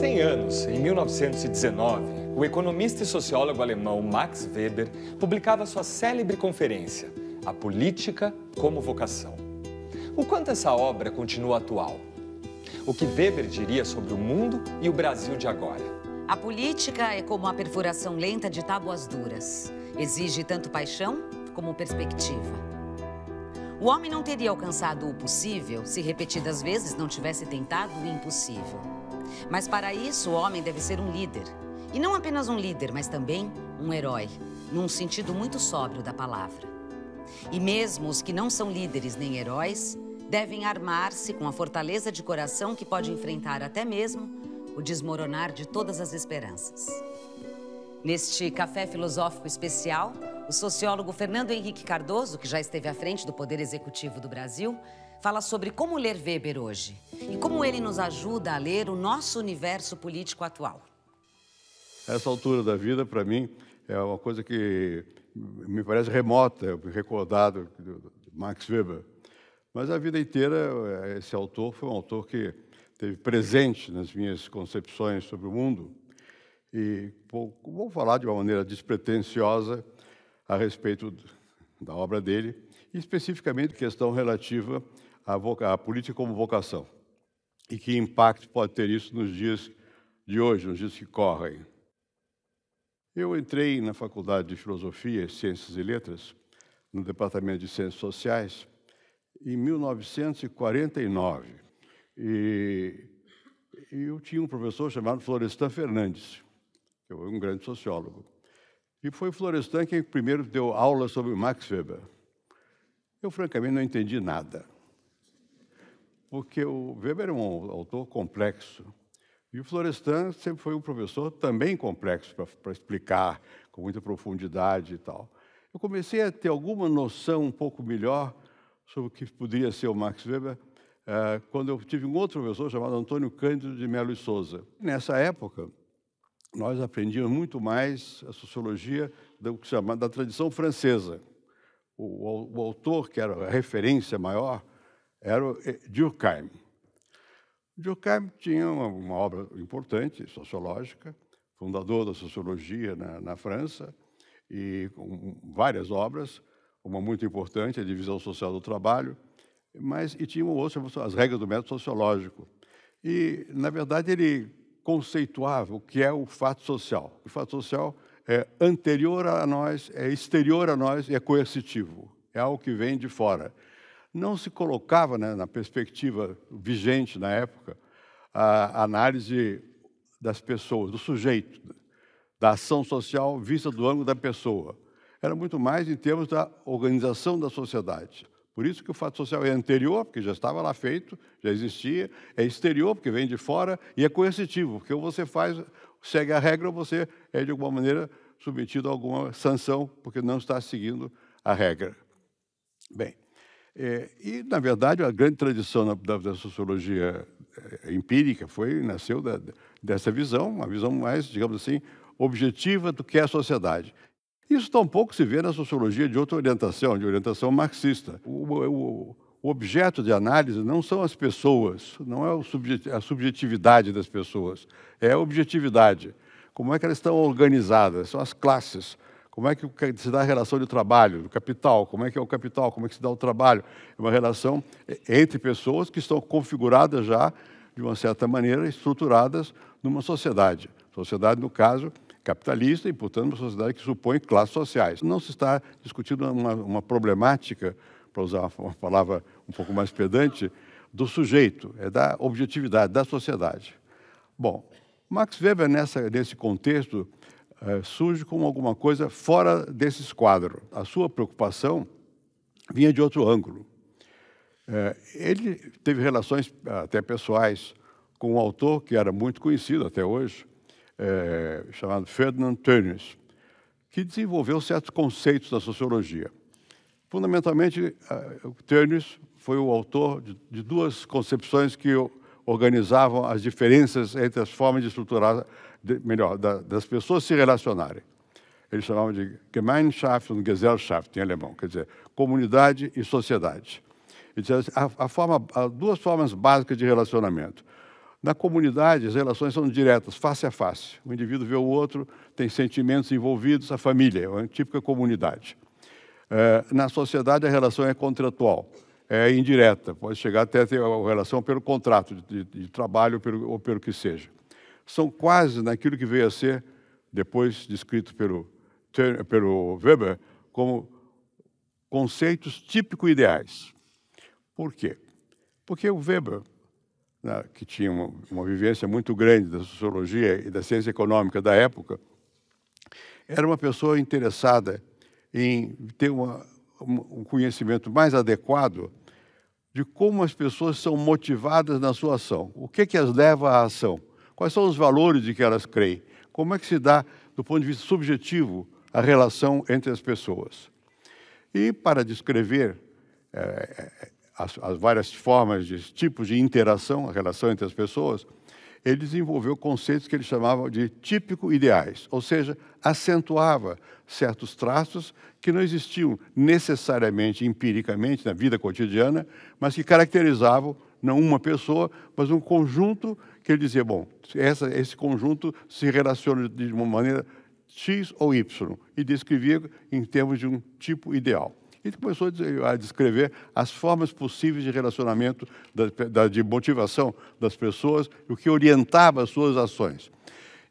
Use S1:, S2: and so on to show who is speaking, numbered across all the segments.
S1: 100 anos, em 1919, o economista e sociólogo alemão Max Weber publicava sua célebre conferência, A Política como Vocação. O quanto essa obra continua atual? O que Weber diria sobre o mundo e o Brasil de agora?
S2: A política é como a perfuração lenta de tábuas duras. Exige tanto paixão como perspectiva. O homem não teria alcançado o possível se repetidas vezes não tivesse tentado o impossível. Mas para isso, o homem deve ser um líder. E não apenas um líder, mas também um herói, num sentido muito sóbrio da palavra. E mesmo os que não são líderes nem heróis, devem armar-se com a fortaleza de coração que pode enfrentar até mesmo o desmoronar de todas as esperanças. Neste café filosófico especial, o sociólogo Fernando Henrique Cardoso, que já esteve à frente do Poder Executivo do Brasil, fala sobre como ler Weber hoje e como ele nos ajuda a ler o nosso universo político atual.
S3: Essa altura da vida, para mim, é uma coisa que me parece remota, recordado de Max Weber. Mas a vida inteira, esse autor foi um autor que teve presente nas minhas concepções sobre o mundo. E vou falar de uma maneira despretensiosa a respeito da obra dele, especificamente questão relativa a, voca, a política como vocação. E que impacto pode ter isso nos dias de hoje, nos dias que correm? Eu entrei na Faculdade de Filosofia, Ciências e Letras, no Departamento de Ciências Sociais, em 1949. E eu tinha um professor chamado Florestan Fernandes, que foi é um grande sociólogo. E foi Florestan quem primeiro deu aula sobre Max Weber. Eu, francamente, não entendi nada porque o Weber é um autor complexo. E o Florestan sempre foi um professor também complexo para explicar com muita profundidade e tal. Eu comecei a ter alguma noção um pouco melhor sobre o que poderia ser o Max Weber eh, quando eu tive um outro professor chamado Antônio Cândido de Melo e Souza. Nessa época, nós aprendíamos muito mais a sociologia do que da tradição francesa. O, o, o autor, que era a referência maior, era o eh, Durkheim. Durkheim tinha uma, uma obra importante, sociológica, fundador da sociologia na, na França, e com várias obras, uma muito importante, A Divisão Social do Trabalho, mas e tinha um outro, As Regras do Método Sociológico. E, na verdade, ele conceituava o que é o fato social. O fato social é anterior a nós, é exterior a nós e é coercitivo. É algo que vem de fora não se colocava, né, na perspectiva vigente na época, a análise das pessoas, do sujeito, da ação social vista do ângulo da pessoa. Era muito mais em termos da organização da sociedade. Por isso que o fato social é anterior, porque já estava lá feito, já existia, é exterior, porque vem de fora, e é coercitivo, porque ou você faz, segue a regra, ou você é, de alguma maneira, submetido a alguma sanção, porque não está seguindo a regra. Bem, é, e, na verdade, a grande tradição da, da sociologia é, empírica foi nasceu da, dessa visão, uma visão mais, digamos assim, objetiva do que é a sociedade. Isso tampouco se vê na sociologia de outra orientação, de orientação marxista. O, o, o objeto de análise não são as pessoas, não é subjet, a subjetividade das pessoas, é a objetividade. Como é que elas estão organizadas? São as classes, como é que se dá a relação de trabalho, do capital? Como é que é o capital? Como é que se dá o trabalho? É uma relação eh, entre pessoas que estão configuradas já, de uma certa maneira, estruturadas numa sociedade. Sociedade, no caso, capitalista e, portanto, uma sociedade que supõe classes sociais. Não se está discutindo uma, uma problemática, para usar uma palavra um pouco mais pedante, do sujeito, é da objetividade, da sociedade. Bom, Max Weber, nessa, nesse contexto, é, surge como alguma coisa fora desse esquadro. A sua preocupação vinha de outro ângulo. É, ele teve relações é, até pessoais com um autor que era muito conhecido até hoje, chamado Ferdinand Tönnies, que desenvolveu certos conceitos da sociologia. Fundamentalmente, Tönnies foi o autor de, de duas concepções que organizavam as diferenças entre as formas de estruturar de, melhor, da, das pessoas se relacionarem. Eles chamavam de Gemeinschaft und Gesellschaft em alemão, quer dizer, comunidade e sociedade. Assim, a, a forma, a duas formas básicas de relacionamento. Na comunidade, as relações são diretas, face a face. O indivíduo vê o outro, tem sentimentos envolvidos, a família, é uma típica comunidade. É, na sociedade, a relação é contratual, é indireta, pode chegar até a ter a relação pelo contrato de, de, de trabalho pelo, ou pelo que seja são quase naquilo que veio a ser, depois descrito pelo, pelo Weber, como conceitos típico-ideais. Por quê? Porque o Weber, né, que tinha uma, uma vivência muito grande da sociologia e da ciência econômica da época, era uma pessoa interessada em ter uma, um conhecimento mais adequado de como as pessoas são motivadas na sua ação. O que, que as leva à ação? Quais são os valores de que elas creem? Como é que se dá, do ponto de vista subjetivo, a relação entre as pessoas? E para descrever é, as, as, várias formas, de tipos de interação, a relação entre as pessoas, ele desenvolveu conceitos que ele chamava de típico ideais, ou seja, acentuava certos traços que não existiam necessariamente, empiricamente, na vida cotidiana, mas que caracterizavam não uma pessoa, mas um conjunto que ele dizia, bom, essa, esse conjunto se relaciona de uma maneira X ou Y, e descrevia em termos de um tipo ideal. Ele começou a descrever as formas possíveis de relacionamento, de motivação das pessoas, o que orientava as suas ações.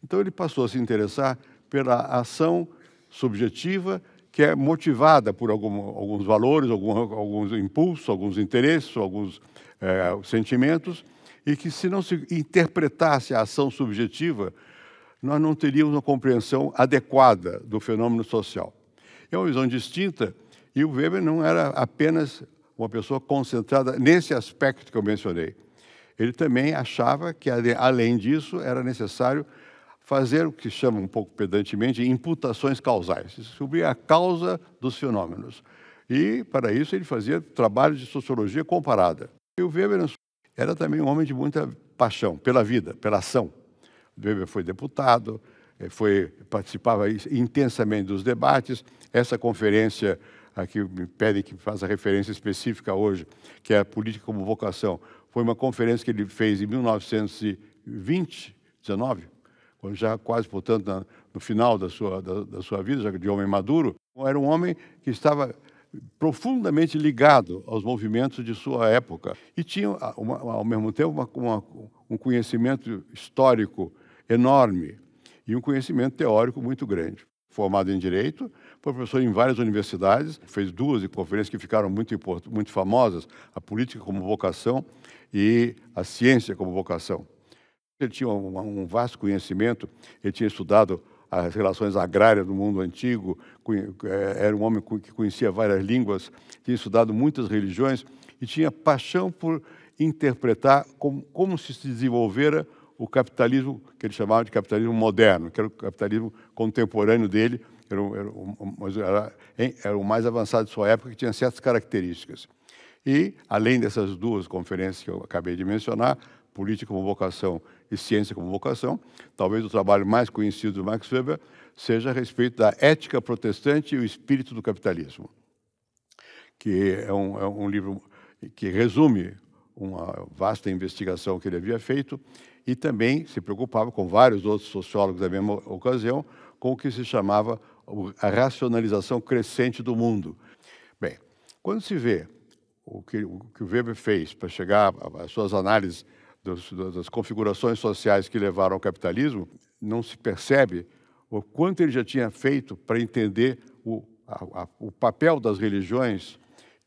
S3: Então ele passou a se interessar pela ação subjetiva que é motivada por algum, alguns valores, algum, alguns impulsos, alguns interesses, alguns é, sentimentos, e que, se não se interpretasse a ação subjetiva, nós não teríamos uma compreensão adequada do fenômeno social. É uma visão distinta, e o Weber não era apenas uma pessoa concentrada nesse aspecto que eu mencionei. Ele também achava que, além disso, era necessário fazer o que chama um pouco pedantemente imputações causais, descobrir a causa dos fenômenos. E, para isso, ele fazia trabalho de sociologia comparada. E o Weber, era também um homem de muita paixão pela vida, pela ação. Weber foi deputado, eh, foi, participava intensamente dos debates. Essa conferência aqui me pedem que faça referência específica hoje, que é a política como vocação. Foi uma conferência que ele fez em 1920, 19, quando já quase, portanto, na, no final da sua, da, da sua vida, já de homem maduro. Era um homem que estava profundamente ligado aos movimentos de sua época e tinha, ah, uma, ao mesmo tempo, uma, uma, um conhecimento histórico enorme e um conhecimento teórico muito grande. Formado em Direito, professor em várias universidades, fez duas conferências que ficaram muito, muito famosas, a política como vocação e a ciência como vocação. Ele tinha um, um vasto conhecimento, ele tinha estudado as relações agrárias do mundo antigo, é, era um homem que conhecia várias línguas, tinha estudado muitas religiões e tinha paixão por interpretar como, como se desenvolvera o capitalismo que ele chamava de capitalismo moderno, que era o capitalismo contemporâneo dele, era, era, era, era o mais avançado de sua época, que tinha certas características. E, além dessas duas conferências que eu acabei de mencionar, Política como Vocação e Ciência como Vocação, talvez o trabalho mais conhecido de Max Weber seja a respeito da ética protestante e o espírito do capitalismo, que é um, é um livro que resume uma vasta investigação que ele havia feito e também se preocupava com vários outros sociólogos da mesma ocasião com o que se chamava a racionalização crescente do mundo. Bem, quando se vê o, que o Weber fez para chegar às suas análises das configurações sociais que levaram ao capitalismo, não se percebe o quanto ele já tinha feito para entender o, a, a, o papel das religiões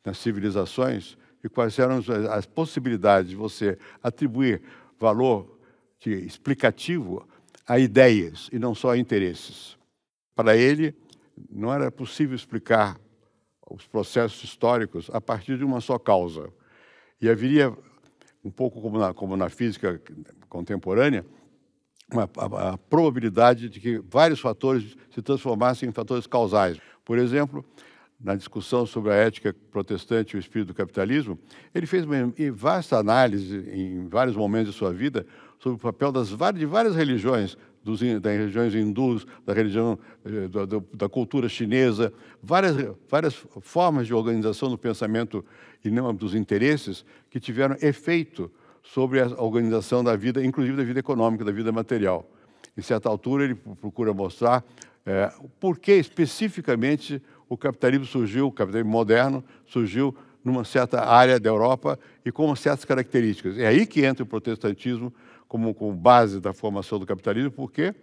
S3: nas civilizações e quais eram as, as possibilidades de você atribuir valor de, explicativo a ideias e não só a interesses. Para ele, não era possível explicar os processos históricos a partir de uma só causa. E haveria um pouco como na, como na física contemporânea, uma, a, a, probabilidade de que vários fatores se transformassem em fatores causais. Por exemplo, na discussão sobre a ética protestante e o espírito do capitalismo, ele fez uma vasta análise em vários momentos de sua vida sobre o papel das, de várias religiões dos, das religiões hindus, da religião, eh, da, da, cultura chinesa, várias, várias formas de organização do pensamento e não dos interesses que tiveram efeito sobre a organização da vida, inclusive da vida econômica, da vida material. Em certa altura, ele procura mostrar é, por que especificamente o capitalismo surgiu, o capitalismo moderno surgiu numa certa área da Europa e com certas características. É aí que entra o protestantismo como, como base da formação do capitalismo, por quê?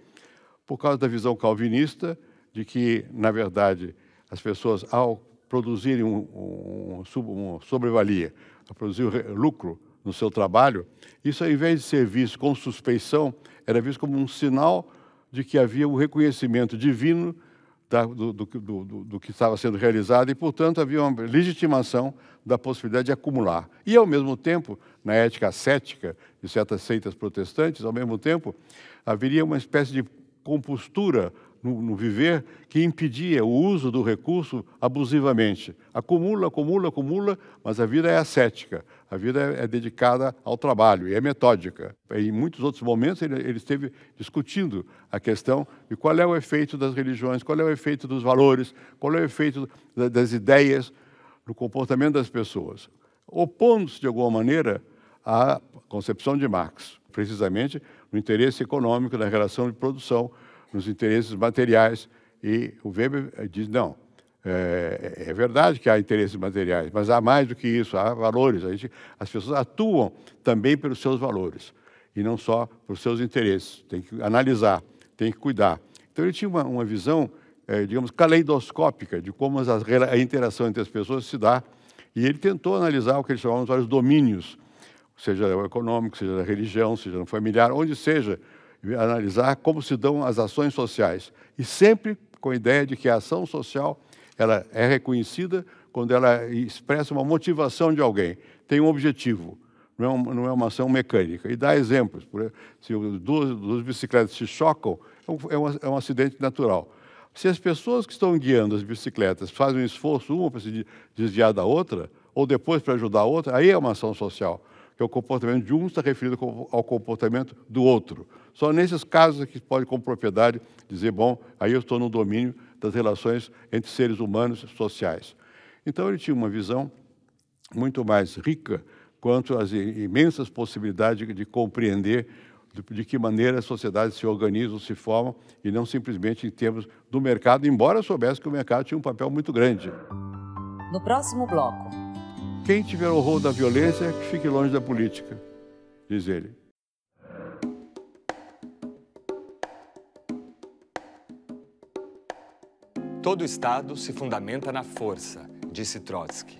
S3: Por causa da visão calvinista de que, na verdade, as pessoas, ao produzirem um, um, uma sobrevalia, a produzir lucro no seu trabalho, isso, ao invés de ser visto com suspeição, era visto como um sinal de que havia o um reconhecimento divino da, tá, do, do, do, do, que estava sendo realizado e, portanto, havia uma legitimação da possibilidade de acumular. E, ao mesmo tempo, na ética cética de certas seitas protestantes, ao mesmo tempo, haveria uma espécie de compostura no, no viver que impedia o uso do recurso abusivamente. Acumula, acumula, acumula, mas a vida é ascética. A vida é, é dedicada ao trabalho e é metódica. Em muitos outros momentos ele, ele esteve discutindo a questão de qual é o efeito das religiões, qual é o efeito dos valores, qual é o efeito da, das ideias no comportamento das pessoas, opondo-se de alguma maneira à concepção de Marx, precisamente no interesse econômico, na relação de produção nos interesses materiais. E o Weber eh, diz: não, é, é, é, verdade que há interesses materiais, mas há mais do que isso, há valores. A gente, as pessoas atuam também pelos seus valores e não só pelos seus interesses. Tem que analisar, tem que cuidar. Então ele tinha uma, uma visão, é, digamos, caleidoscópica de como as, a interação entre as pessoas se dá. E ele tentou analisar o que ele chamava de vários domínios, seja o econômico, seja a religião, seja no familiar, onde seja analisar como se dão as ações sociais. E sempre com a ideia de que a ação social ela é reconhecida quando ela expressa uma motivação de alguém, tem um objetivo, não é, é uma ação mecânica. E dá exemplos. Por exemplo, se duas, duas bicicletas se chocam, é, é um, é um acidente natural. Se as pessoas que estão guiando as bicicletas fazem um esforço, uma para se desviar da outra, ou depois para ajudar a outra, aí é uma ação social que é o comportamento de um está referido ao comportamento do outro. Só nesses casos é que pode, com propriedade, dizer, bom, aí eu estou no domínio das relações entre seres humanos sociais. Então ele tinha uma visão muito mais rica quanto às imensas possibilidades de compreender de que maneira as sociedades se organizam, se formam, e não simplesmente em termos do mercado, embora soubesse que o mercado tinha um papel muito grande.
S2: No próximo bloco.
S3: Quem tiver horror da violência, que fique longe da política, diz ele.
S1: Todo Estado se fundamenta na força, disse Trotsky.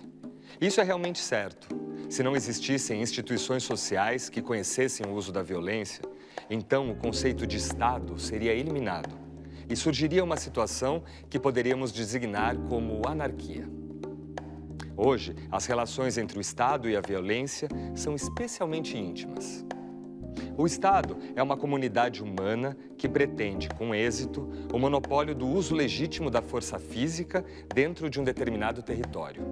S1: Isso é realmente certo. Se não existissem instituições sociais que conhecessem o uso da violência, então o conceito de Estado seria eliminado e surgiria uma situação que poderíamos designar como anarquia. Hoje, as relações entre o Estado e a violência são especialmente íntimas. O Estado é uma comunidade humana que pretende, com êxito, o monopólio do uso legítimo da força física dentro de um determinado território.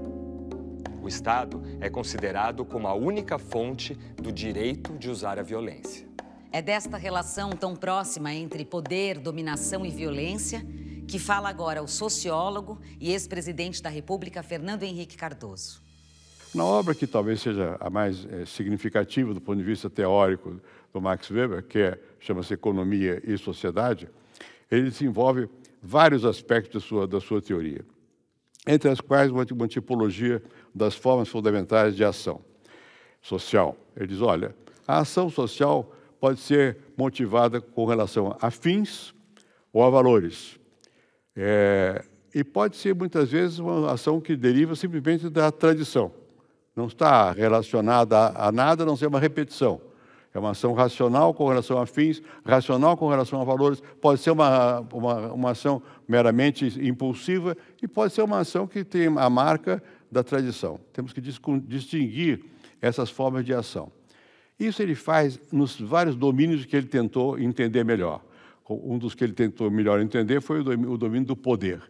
S1: O Estado é considerado como a única fonte do direito de usar a violência.
S2: É desta relação tão próxima entre poder, dominação e violência que fala agora o sociólogo e ex-presidente da República, Fernando Henrique Cardoso.
S3: Na obra que talvez seja a mais é, significativa do ponto de vista teórico do Max Weber, que é, chama-se Economia e Sociedade, ele desenvolve vários aspectos da sua, da sua teoria, entre as quais uma, uma tipologia das formas fundamentais de ação social. Ele diz: olha, a ação social pode ser motivada com relação a fins ou a valores. É, e pode ser muitas vezes uma ação que deriva simplesmente da tradição. Não está relacionada a, a nada, a não ser uma repetição. É uma ação racional com relação a fins, racional com relação a valores, pode ser uma, uma, uma ação meramente impulsiva e pode ser uma ação que tem a marca da tradição. Temos que distinguir essas formas de ação. Isso ele faz nos vários domínios que ele tentou entender melhor. Um dos que ele tentou melhor entender foi o domínio do poder.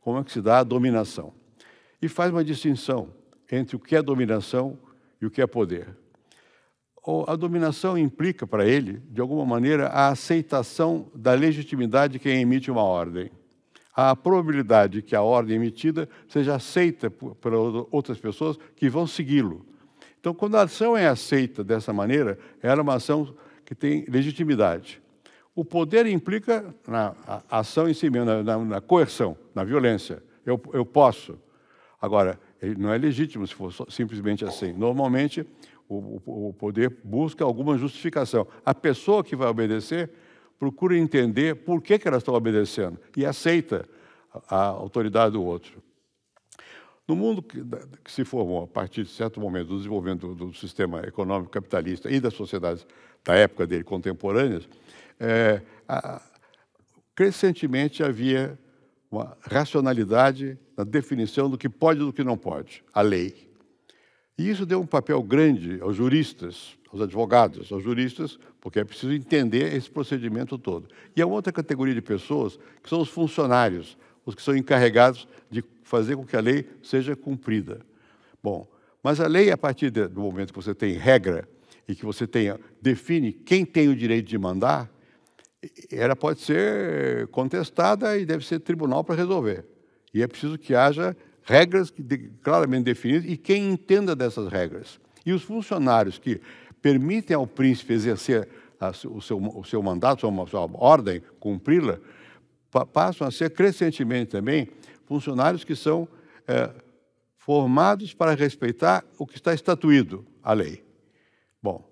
S3: Como é que se dá a dominação? E faz uma distinção entre o que é dominação e o que é poder. A dominação implica para ele, de alguma maneira, a aceitação da legitimidade de quem emite uma ordem. A probabilidade que a ordem emitida seja aceita por outras pessoas que vão segui-lo. Então, quando a ação é aceita dessa maneira, ela é uma ação que tem legitimidade. O poder implica na ação em si mesmo, na, na, na coerção, na violência. Eu, eu posso. Agora, não é legítimo se for simplesmente assim. Normalmente, o, o, poder busca alguma justificação. A pessoa que vai obedecer procura entender por que, que ela está obedecendo e aceita a autoridade do outro. No mundo que, que, se formou a partir de certo momento do desenvolvimento do, do, sistema econômico capitalista e das sociedades da época dele contemporâneas, é, a, crescentemente havia uma racionalidade na definição do que pode e do que não pode, a lei. E isso deu um papel grande aos juristas, aos advogados, aos juristas, porque é preciso entender esse procedimento todo. E há outra categoria de pessoas que são os funcionários, os que são encarregados de fazer com que a lei seja cumprida. Bom, mas a lei, a partir do momento que você tem regra e que você tenha, define quem tem o direito de mandar, ela pode ser contestada e deve ser tribunal para resolver. E é preciso que haja regras claramente definidas e quem entenda dessas regras. E os funcionários que permitem ao príncipe exercer o, seu, o seu mandato, sua, sua ordem, cumpri-la, passam a ser crescentemente também funcionários que são é, formados para respeitar o que está estatuído, a lei. Bom,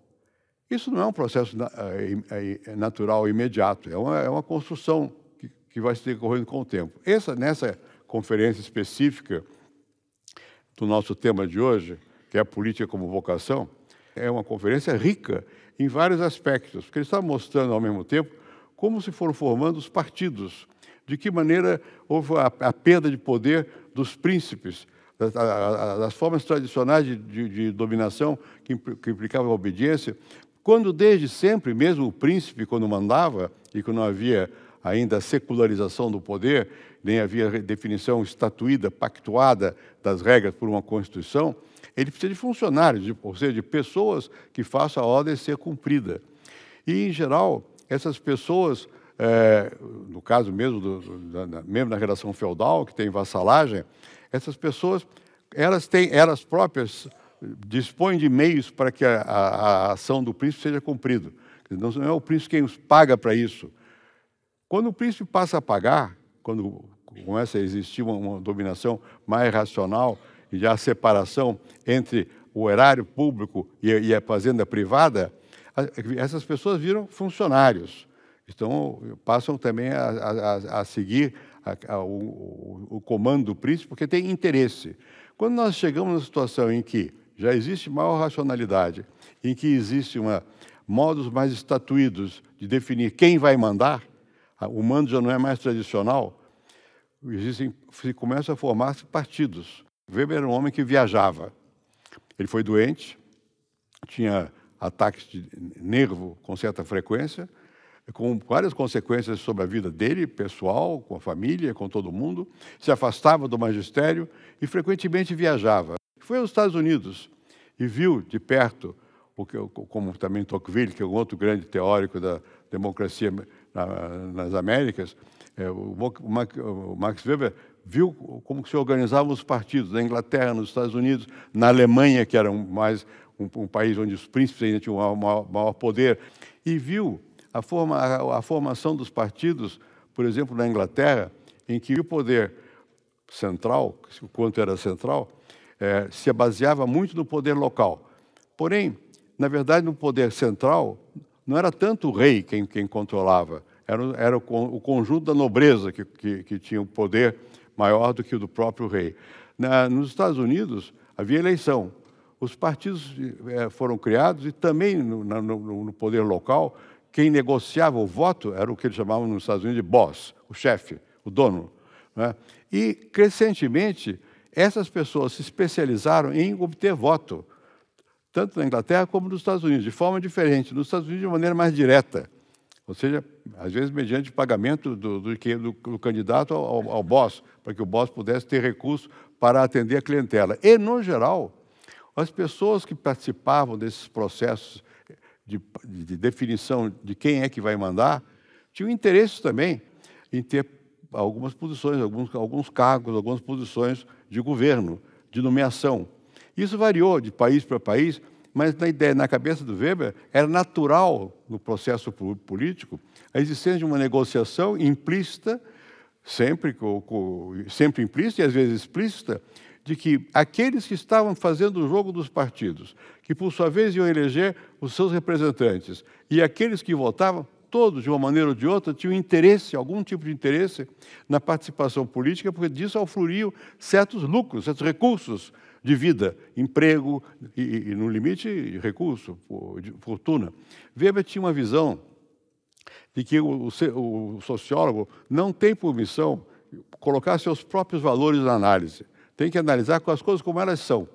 S3: isso não é um processo é, é, é natural imediato, é uma, é uma construção que, que, vai se decorrendo com o tempo. Essa, nessa conferência específica do nosso tema de hoje, que é a política como vocação, é uma conferência rica em vários aspectos, porque ele está mostrando ao mesmo tempo como se foram formando os partidos de que maneira houve a, a perda de poder dos príncipes, das, das formas tradicionais de, de, de dominação que, que implicava a obediência, quando desde sempre, mesmo o príncipe, quando mandava, e quando não havia ainda a secularização do poder, nem havia definição estatuída, pactuada das regras por uma Constituição, ele precisa de funcionários, de, ou seja, de pessoas que façam a ordem ser cumprida. E, em geral, essas pessoas é, no caso mesmo, do, da, da, mesmo na relação feudal, que tem vassalagem, essas pessoas, elas, têm, elas próprias dispõem de meios para que a, a, a ação do príncipe seja cumprida. Não é o príncipe quem os paga para isso. Quando o príncipe passa a pagar, quando começa a existir uma, uma dominação mais racional e já a separação entre o erário público e e a fazenda privada, essas pessoas viram funcionários estão, passam também a, a, a seguir a, o, o, comando do príncipe, porque tem interesse. Quando nós chegamos numa situação em que já existe maior racionalidade, em que existe uma, modos mais estatuídos de definir quem vai mandar, o mando já não é mais tradicional, existem, se começam a formar partidos. Weber era um homem que viajava. Ele foi doente, tinha ataques de nervo com certa frequência, com várias consequências sobre a vida dele, pessoal, com a família, com todo mundo, se afastava do magistério e frequentemente viajava. Foi aos Estados Unidos e viu de perto, como também Tocqueville, que é um outro grande teórico da democracia nas Américas, é, o Max Weber viu como se organizavam os partidos na Inglaterra, nos Estados Unidos, na Alemanha, que era mais um, um país onde os príncipes ainda tinham maior, maior poder, e viu a, forma, a, a formação dos partidos, por exemplo, na Inglaterra, em que o poder central, o quanto era central, é, se baseava muito no poder local. Porém, na verdade, no poder central, não era tanto o rei quem, quem controlava, era, era o, o, conjunto da nobreza que, que, que tinha o um poder maior do que o do próprio rei. Na, nos Estados Unidos, havia eleição. Os partidos é, foram criados e também no, no, no poder local quem negociava o voto era o que eles chamavam nos Estados Unidos de boss, o chefe, o dono. Né? E, crescentemente, essas pessoas se especializaram em obter voto, tanto na Inglaterra como nos Estados Unidos, de forma diferente, nos Estados Unidos de maneira mais direta, ou seja, às vezes mediante pagamento do, do, do, do candidato ao, ao boss, para que o boss pudesse ter recurso para atender a clientela. E, no geral, as pessoas que participavam desses processos de, de definição de quem é que vai mandar, tinham interesse também em ter algumas posições, alguns, alguns cargos, algumas posições de governo, de nomeação. Isso variou de país para país, mas na ideia, na cabeça do Weber, era natural no processo político a existência de uma negociação implícita, sempre, sempre implícita e às vezes explícita, de que aqueles que estavam fazendo o jogo dos partidos, que por sua vez iam eleger os seus representantes, e aqueles que votavam, todos, de uma maneira ou de outra, tinham interesse, algum tipo de interesse na participação política, porque disso afloriam certos lucros, certos recursos de vida, emprego e, e no limite, recurso, fortuna. Weber tinha uma visão de que o, o sociólogo não tem por missão colocar seus próprios valores na análise. Tem que analisar com as coisas como elas são.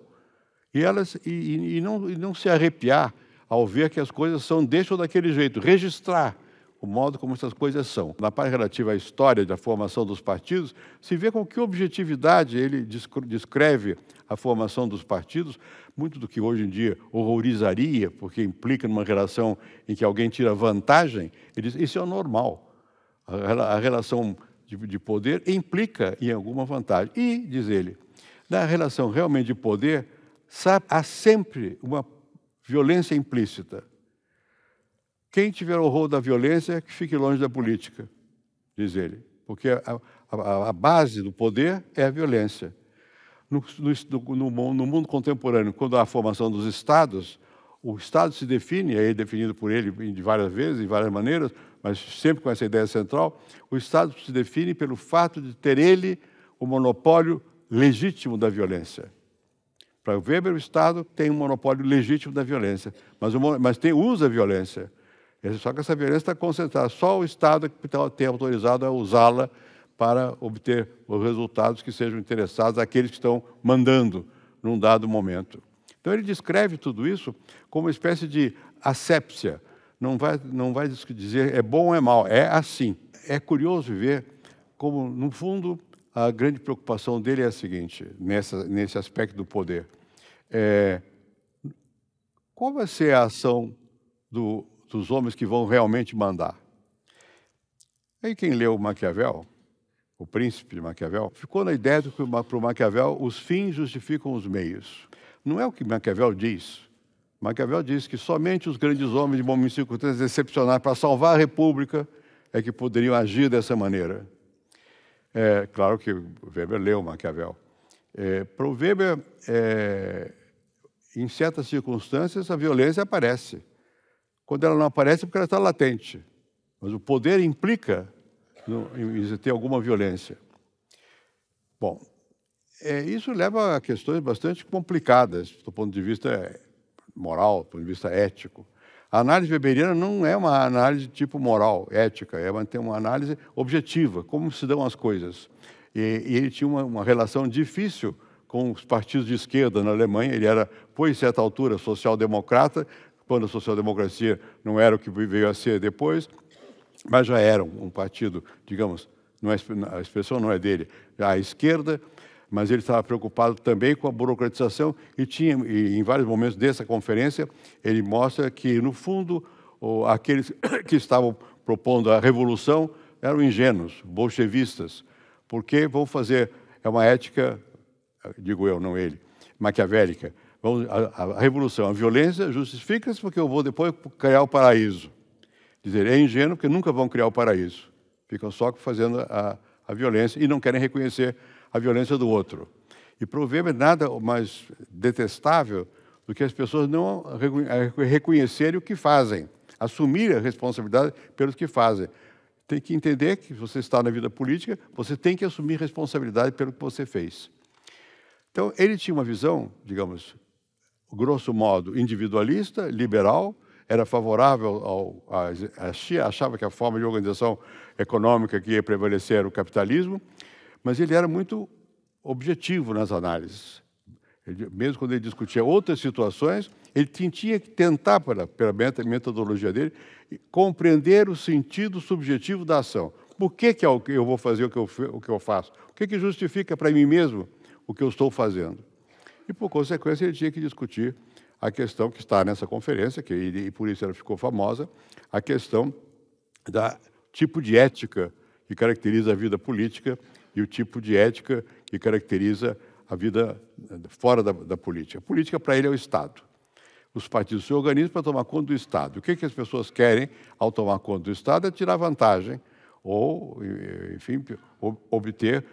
S3: E, elas, e, e, não, e não se arrepiar ao ver que as coisas são deixam daquele jeito. Registrar o modo como essas coisas são. Na parte relativa à história da formação dos partidos, se vê com que objetividade ele descreve a formação dos partidos, muito do que hoje em dia horrorizaria, porque implica numa relação em que alguém tira vantagem, ele diz, isso é o normal. A relação de poder implica em alguma vantagem. E, diz ele, na relação realmente de poder, sabe, há sempre uma violência implícita. Quem tiver o horror da violência, que fique longe da política, diz ele, porque a, a, a base do poder é a violência. No, no, no, no, mundo contemporâneo, quando há a formação dos Estados, o Estado se define, aí é definido por ele de várias vezes, de várias maneiras, mas sempre com essa ideia central, o Estado se define pelo fato de ter ele o monopólio legítimo da violência. Para o Weber, o Estado tem um monopólio legítimo da violência, mas, o, mas tem, usa a violência. É só que essa violência está concentrada, só o Estado que tá, tem autorizado a usá-la para obter os resultados que sejam interessados àqueles que estão mandando num dado momento. Então ele descreve tudo isso como uma espécie de asepsia. Não vai, não vai dizer é bom ou é mal, é assim. É curioso ver como, no fundo, a grande preocupação dele é a seguinte, nessa, nesse aspecto do poder. É, qual vai ser a ação do, dos homens que vão realmente mandar? Aí quem leu Maquiavel, o príncipe de Maquiavel, ficou na ideia de que para o Maquiavel os fins justificam os meios. Não é o que Maquiavel diz. Maquiavel diz que somente os grandes homens de momentos circunstâncias excepcionais para salvar a República é que poderiam agir dessa maneira. É, claro que Weber leu Maquiavel. É, Para o Weber, é, em certas circunstâncias, a violência aparece. Quando ela não aparece, é porque ela está latente. Mas o poder implica no, em ter alguma violência. Bom, é, isso leva a questões bastante complicadas do ponto de vista moral, do ponto de vista ético. A análise weberiana não é uma análise tipo moral, ética, é uma, tem uma análise objetiva, como se dão as coisas. E, e ele tinha uma, uma, relação difícil com os partidos de esquerda na Alemanha, ele era, pois certa altura, social-democrata, quando a social-democracia não era o que veio a ser depois, mas já era um, um partido, digamos, não é, a expressão não é dele, a esquerda, mas ele estava preocupado também com a burocratização e tinha, e em vários momentos dessa conferência, ele mostra que, no fundo, aqueles que estavam propondo a revolução eram ingênuos, bolchevistas, porque vão fazer, é uma ética, digo eu, não ele, maquiavélica. Vamos, a, a revolução, a violência justifica-se porque eu vou depois criar o paraíso. Dizer, é ingênuo porque nunca vão criar o paraíso. Ficam só fazendo a, a violência e não querem reconhecer a violência do outro. E prover nada mais detestável do que as pessoas não eh, reconhecerem o que fazem, assumir a responsabilidade pelos que fazem. Tem que entender que se você está na vida política, você tem que assumir responsabilidade pelo que você fez. Então, ele tinha uma visão, digamos, grosso modo, individualista, liberal, era favorável ao, a, achava que a forma de organização econômica que ia prevalecer era o capitalismo, mas ele era muito objetivo nas análises. Ele, mesmo quando ele discutia outras situações, ele tinha que tentar, pela, pela metodologia dele, compreender o sentido subjetivo da ação. Por que, que é eu vou fazer o que eu, o que eu faço? O que, que justifica para mim mesmo o que eu estou fazendo? E, por consequência, ele tinha que discutir a questão que está nessa conferência, que, e por isso ela ficou famosa, a questão da tipo de ética que caracteriza a vida política e o tipo de ética que caracteriza a vida eh, fora da, da política. A política, para ele, é o Estado. Os partidos se organizam para tomar conta do Estado. O que, que as pessoas querem ao tomar conta do Estado é tirar vantagem ou, eh, enfim, obter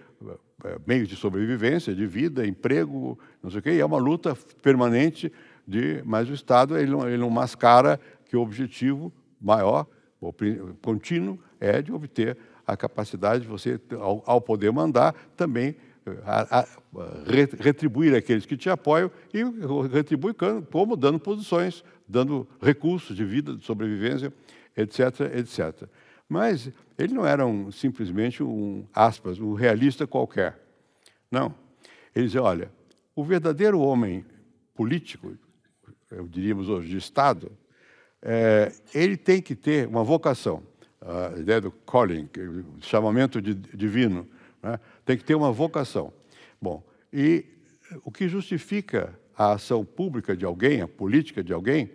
S3: eh, meios de sobrevivência, de vida, emprego, não sei o quê. E é uma luta permanente, de, mas o Estado ele não, ele não mascara que o objetivo maior, contínuo, é de obter a capacidade de você, ao, poder mandar, também eh, retribuir aqueles que te apoiam e retribuir como dando posições, dando recursos de vida, de sobrevivência, etc, etc. Mas ele não era um, simplesmente um, aspas, um realista qualquer. Não. Ele dizia, olha, o verdadeiro homem político, eu diríamos hoje, de Estado, é, ele tem que ter uma vocação a ideia do calling, é chamamento de, divino. Né? Tem que ter uma vocação. Bom, e o que justifica a ação pública de alguém, a política de alguém,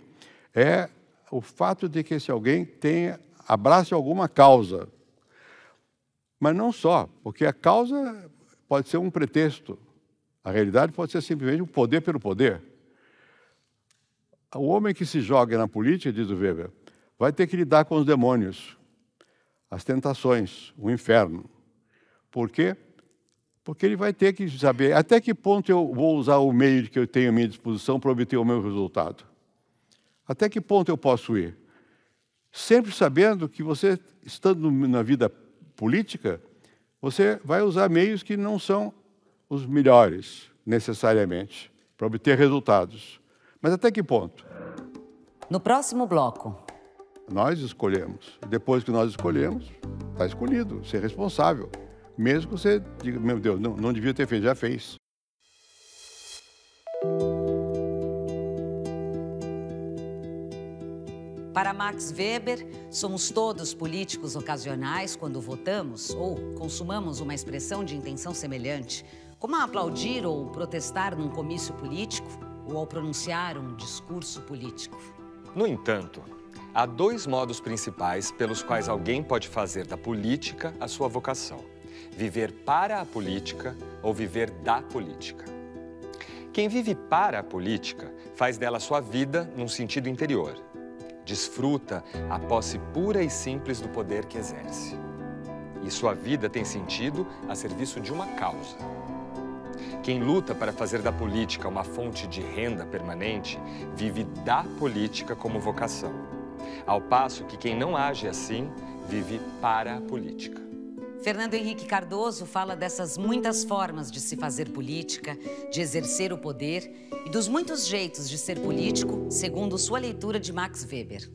S3: é o fato de que esse alguém tenha, abrace alguma causa. Mas não só, porque a causa pode ser um pretexto. A realidade pode ser simplesmente o um poder pelo poder. O homem que se joga na política, diz o Weber, vai ter que lidar com os demônios as tentações, o inferno. Por quê? Porque ele vai ter que saber até que ponto eu vou usar o meio que eu tenho à minha disposição para obter o meu resultado. Até que ponto eu posso ir? Sempre sabendo que você, estando na vida política, você vai usar meios que não são os melhores, necessariamente, para obter resultados. Mas até que ponto? No próximo bloco. Nós escolhemos. Depois que nós escolhemos, está escolhido, ser responsável. Mesmo que você diga, meu Deus, não, não devia ter feito, já fez.
S2: Para Max Weber, somos todos políticos ocasionais quando votamos ou consumamos uma expressão de intenção semelhante, como aplaudir ou protestar num comício político ou ao pronunciar um discurso político.
S1: No entanto, Há dois modos principais pelos quais alguém pode fazer da política a sua vocação: viver para a política ou viver da política. Quem vive para a política faz dela sua vida num sentido interior. Desfruta a posse pura e simples do poder que exerce. E sua vida tem sentido a serviço de uma causa. Quem luta para fazer da política uma fonte de renda permanente vive da política como vocação ao passo que quem não age assim vive para a política.
S2: Fernando Henrique Cardoso fala dessas muitas formas de se fazer política, de exercer o poder e dos muitos jeitos de ser político, segundo sua leitura de Max Weber.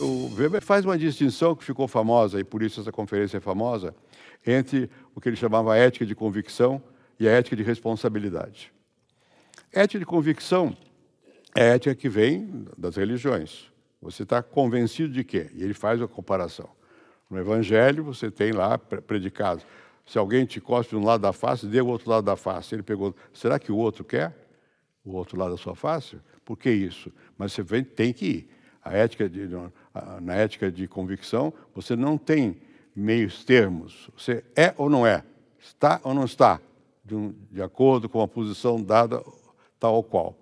S3: O Weber faz uma distinção que ficou famosa, e por isso essa conferência é famosa, entre o que ele chamava ética de convicção e a ética de responsabilidade. Ética de convicção é a ética que vem das religiões. Você está convencido de quê? E ele faz a comparação. No Evangelho, você tem lá predicado. Se alguém te cospe um lado da face, dê o outro lado da face. Ele pergunta: será que o outro quer? O outro lado da sua face? Por que isso? Mas você tem que ir. A ética de, na ética de convicção, você não tem meios termos. Você é ou não é? Está ou não está? De, um, de acordo com a posição dada tal ou qual.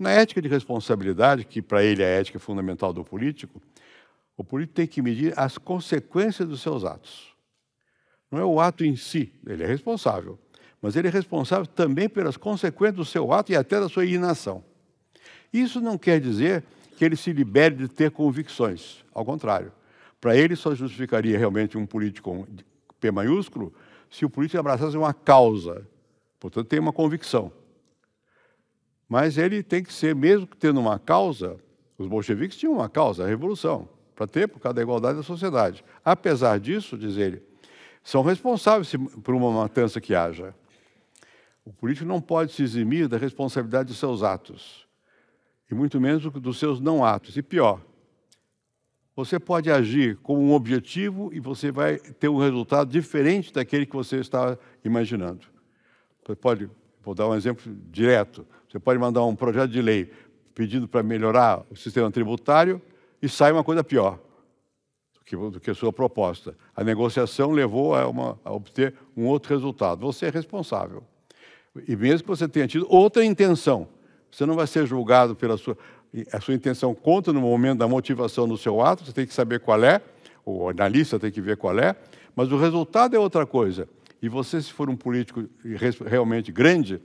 S3: Na ética de responsabilidade, que para ele é a ética é fundamental do político, o político tem que medir as consequências dos seus atos. Não é o ato em si, ele é responsável, mas ele é responsável também pelas consequências do seu ato e até da sua inação. Isso não quer dizer que ele se libere de ter convicções, ao contrário. Para ele só justificaria realmente um político P maiúsculo se o político abraçasse uma causa, portanto, tem uma convicção. Mas ele tem que ser, mesmo tendo uma causa, os bolcheviques tinham uma causa, a revolução, para ter por causa da igualdade da sociedade. Apesar disso, diz ele, são responsáveis por uma matança que haja. O político não pode se eximir da responsabilidade de seus atos, e muito menos dos seus não atos. E pior, você pode agir com um objetivo e você vai ter um resultado diferente daquele que você está imaginando. pode, vou dar um exemplo direto. Você pode mandar um projeto de lei pedindo para melhorar o sistema tributário e sai uma coisa pior do que, do que a sua proposta. A negociação levou a, uma, a obter um outro resultado. Você é responsável. E mesmo que você tenha tido outra intenção, você não vai ser julgado pela sua. A sua intenção conta no momento da motivação do seu ato, você tem que saber qual é, o analista tem que ver qual é, mas o resultado é outra coisa. E você, se for um político realmente grande,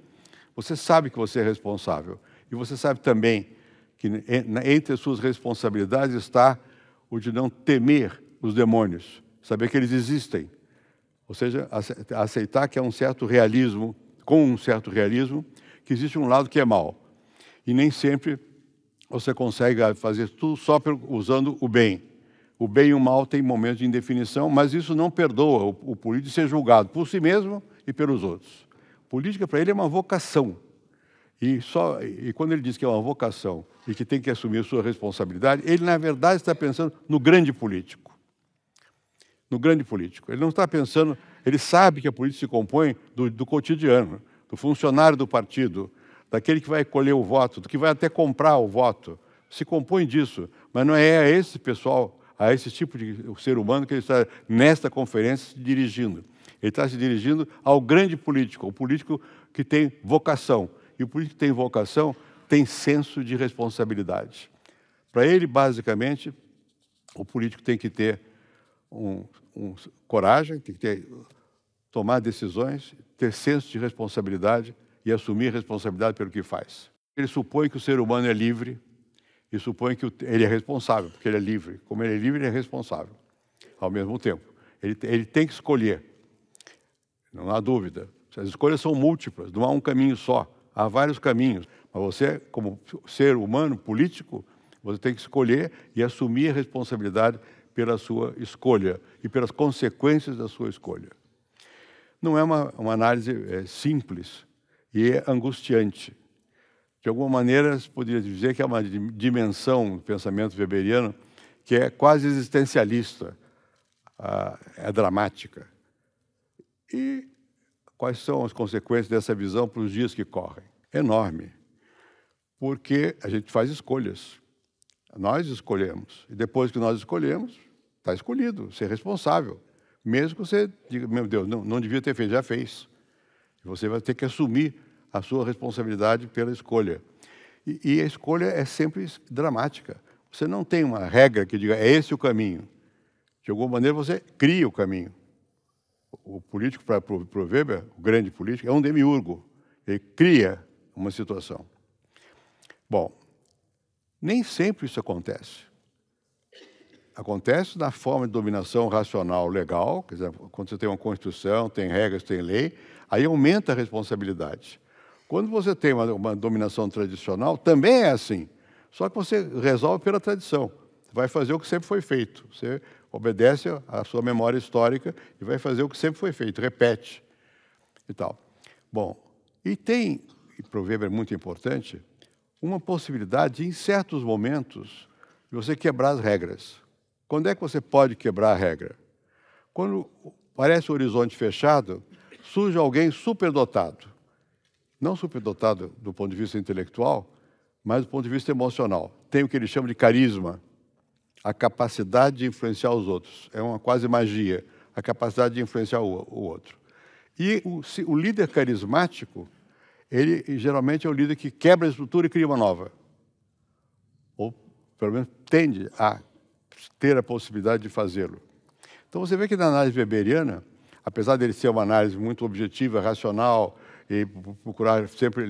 S3: você sabe que você é responsável. E você sabe também que entre as suas responsabilidades está o de não temer os demônios, saber que eles existem. Ou seja, aceitar que é um certo realismo, com um certo realismo, que existe um lado que é mal. E nem sempre você consegue fazer tudo só usando o bem. O bem e o mal têm momentos de indefinição, mas isso não perdoa o, o político ser julgado por si mesmo e pelos outros. Política para ele é uma vocação. E, só, e quando ele diz que é uma vocação e que tem que assumir a sua responsabilidade, ele, na verdade, está pensando no grande político. No grande político. Ele não está pensando, ele sabe que a política se compõe do, do cotidiano, do funcionário do partido, daquele que vai colher o voto, do que vai até comprar o voto. Se compõe disso, mas não é a esse pessoal, a esse tipo de ser humano que ele está nesta conferência se dirigindo. Ele está se dirigindo ao grande político, ao político que tem vocação. E o político que tem vocação tem senso de responsabilidade. Para ele, basicamente, o político tem que ter um, um, coragem, tem que ter, tomar decisões, ter senso de responsabilidade e assumir responsabilidade pelo que faz. Ele supõe que o ser humano é livre e supõe que ele é responsável, porque ele é livre. Como ele é livre, ele é responsável ao mesmo tempo. ele, ele tem que escolher não há dúvida. As escolhas são múltiplas, não há um caminho só, há vários caminhos. Mas você, como ser humano, político, você tem que escolher e assumir a responsabilidade pela sua escolha e pelas consequências da sua escolha. Não é uma, uma análise é, simples e é angustiante. De alguma maneira, se poderia dizer que é uma dimensão do pensamento weberiano que é quase existencialista, ah, é dramática. E quais são as consequências dessa visão para os dias que correm? Enorme. Porque a gente faz escolhas. Nós escolhemos. E depois que nós escolhemos, está escolhido, ser responsável. Mesmo que você diga, meu Deus, não, não devia ter feito, já fez. Você vai ter que assumir a sua responsabilidade pela escolha. E, e, a escolha é sempre dramática. Você não tem uma regra que diga, é esse o caminho. De alguma maneira, você cria o caminho. O político, para o Weber, o grande político, é um demiurgo. Ele cria uma situação. Bom, nem sempre isso acontece. Acontece na forma de dominação racional legal, quer dizer, quando você tem uma Constituição, tem regras, tem lei, aí aumenta a responsabilidade. Quando você tem uma, uma dominação tradicional, também é assim. Só que você resolve pela tradição. Vai fazer o que sempre foi feito. Você obedece à sua memória histórica e vai fazer o que sempre foi feito, repete e tal. Bom, e tem, e para o Weber é muito importante, uma possibilidade em certos momentos de você quebrar as regras. Quando é que você pode quebrar a regra? Quando parece o horizonte fechado, surge alguém superdotado. Não superdotado do ponto de vista intelectual, mas do ponto de vista emocional. Tem o que ele chama de carisma a capacidade de influenciar os outros. É uma quase magia, a capacidade de influenciar o, o outro. E o, se, o, líder carismático, ele geralmente é o líder que quebra a estrutura e cria uma nova. Ou, pelo menos, tende a ter a possibilidade de fazê-lo. Então, você vê que na análise weberiana, apesar dele ser uma análise muito objetiva, racional, e procurar sempre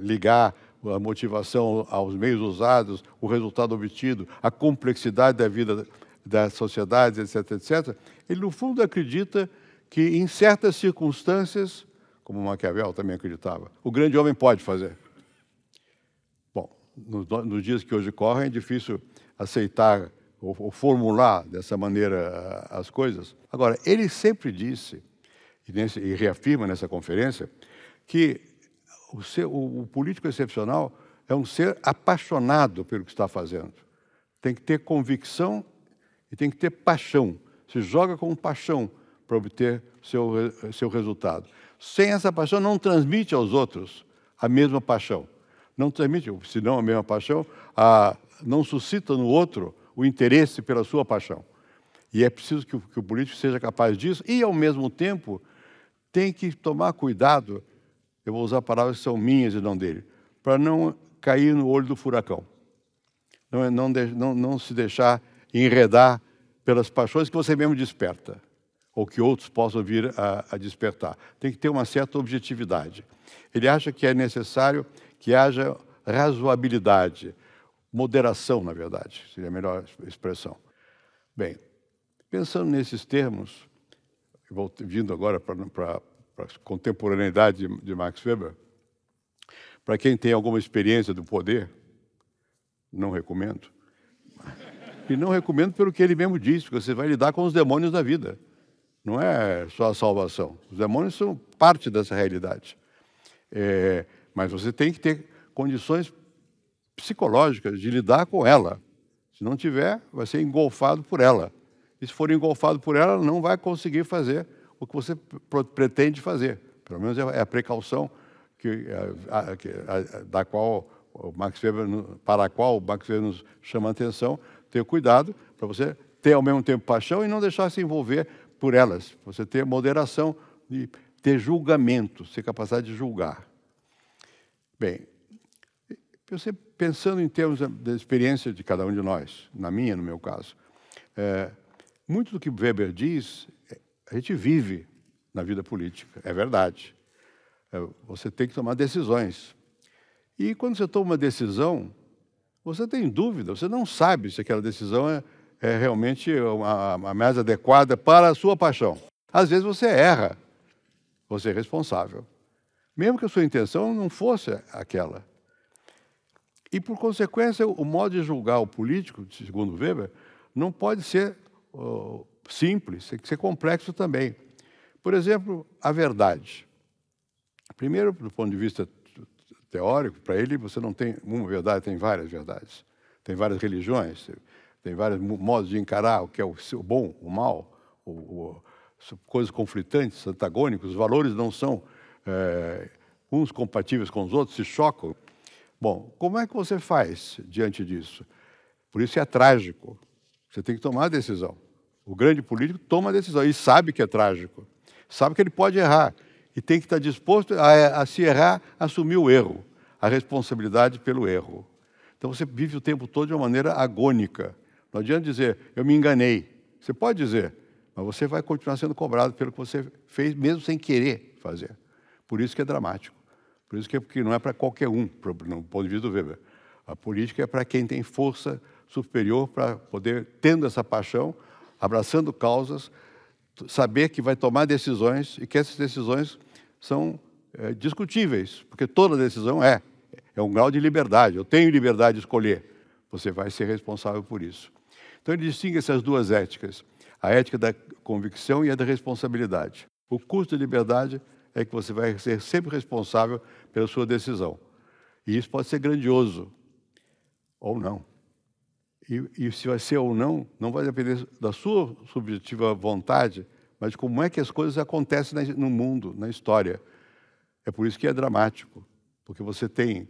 S3: ligar a motivação aos meios usados, o resultado obtido, a complexidade da vida das sociedades, etc., etc., ele, no fundo, acredita que, em certas circunstâncias, como Maquiavel também acreditava, o grande homem pode fazer. Bom, nos, nos dias que hoje correm, é difícil aceitar ou, ou formular dessa maneira ah, as coisas. Agora, ele sempre disse, e, nesse, e reafirma nessa conferência, que o, ser, o, o político excepcional é um ser apaixonado pelo que está fazendo. Tem que ter convicção e tem que ter paixão. Se joga com paixão para obter seu, seu resultado. Sem essa paixão, não transmite aos outros a mesma paixão. Não transmite, se não a mesma paixão, a, não suscita no outro o interesse pela sua paixão. E é preciso que que o político seja capaz disso e, ao mesmo tempo, tem que tomar cuidado eu vou usar palavras que são minhas e não dele, para não cair no olho do furacão, não, é, não, não, não se deixar enredar pelas paixões que você mesmo desperta ou que outros possam vir a, a, despertar. Tem que ter uma certa objetividade. Ele acha que é necessário que haja razoabilidade, moderação, na verdade, seria a melhor expressão. Bem, pensando nesses termos, vindo agora para para a contemporaneidade de, Max Weber, para quem tem alguma experiência do poder, não recomendo. E não recomendo pelo que ele mesmo diz, porque você vai lidar com os demônios da vida. Não é só a salvação. Os demônios são parte dessa realidade. É, mas você tem que ter condições psicológicas de lidar com ela. Se não tiver, vai ser engolfado por ela. E se for engolfado por ela, não vai conseguir fazer o que você pretende fazer. Pelo menos é, é a precaução é, que, a, a, da qual o Max Weber, para a qual o Max Weber nos chama a atenção, ter cuidado para você ter ao mesmo tempo paixão e não deixar se envolver por elas. Você ter moderação de ter julgamento, ser capacidade de julgar. Bem, você pensando em termos eh, da experiência de cada um de nós, na minha, no meu caso, é, muito do que Weber diz a gente vive na vida política, é verdade. É, você tem que tomar decisões. E quando você toma uma decisão, você tem dúvida, você não sabe se aquela decisão é, é realmente a mais adequada para a sua paixão. Às vezes você erra, você é responsável, mesmo que a sua intenção não fosse aquela. E, por consequência, o modo de julgar o político, segundo Weber, não pode ser simples, tem é que ser complexo também. Por exemplo, a verdade. Primeiro, do ponto de vista teórico, para ele você não tem uma verdade, tem várias verdades. Tem várias religiões, tem vários modos de encarar o que é o bom, o mal, o, o, coisas conflitantes, antagônicas, os valores não são é, uns compatíveis com os outros, se chocam. Bom, como é que você faz diante disso? Por isso é trágico. Você tem que tomar a decisão. O grande político toma a decisão e sabe que é trágico, sabe que ele pode errar e tem que estar disposto a, a se errar, assumir o erro, a responsabilidade pelo erro. Então você vive o tempo todo de uma maneira agônica. Não adianta dizer, eu me enganei. Você pode dizer, mas você vai continuar sendo cobrado pelo que você fez, mesmo sem querer fazer. Por isso que é dramático. Por isso que é porque não é para qualquer um, no ponto de vista do Weber. A política é para quem tem força superior para poder, tendo essa paixão, abraçando causas, saber que vai tomar decisões e que essas decisões são é, discutíveis, porque toda decisão é. É um grau de liberdade. Eu tenho liberdade de escolher. Você vai ser responsável por isso. Então, ele distingue essas duas éticas: a ética da convicção e a da responsabilidade. O custo da liberdade é que você vai ser sempre responsável pela sua decisão. E isso pode ser grandioso ou não. E, e se vai ser ou não, não vai depender da sua subjetiva vontade, mas de como é que as coisas acontecem no mundo, na história. É por isso que é dramático, porque você tem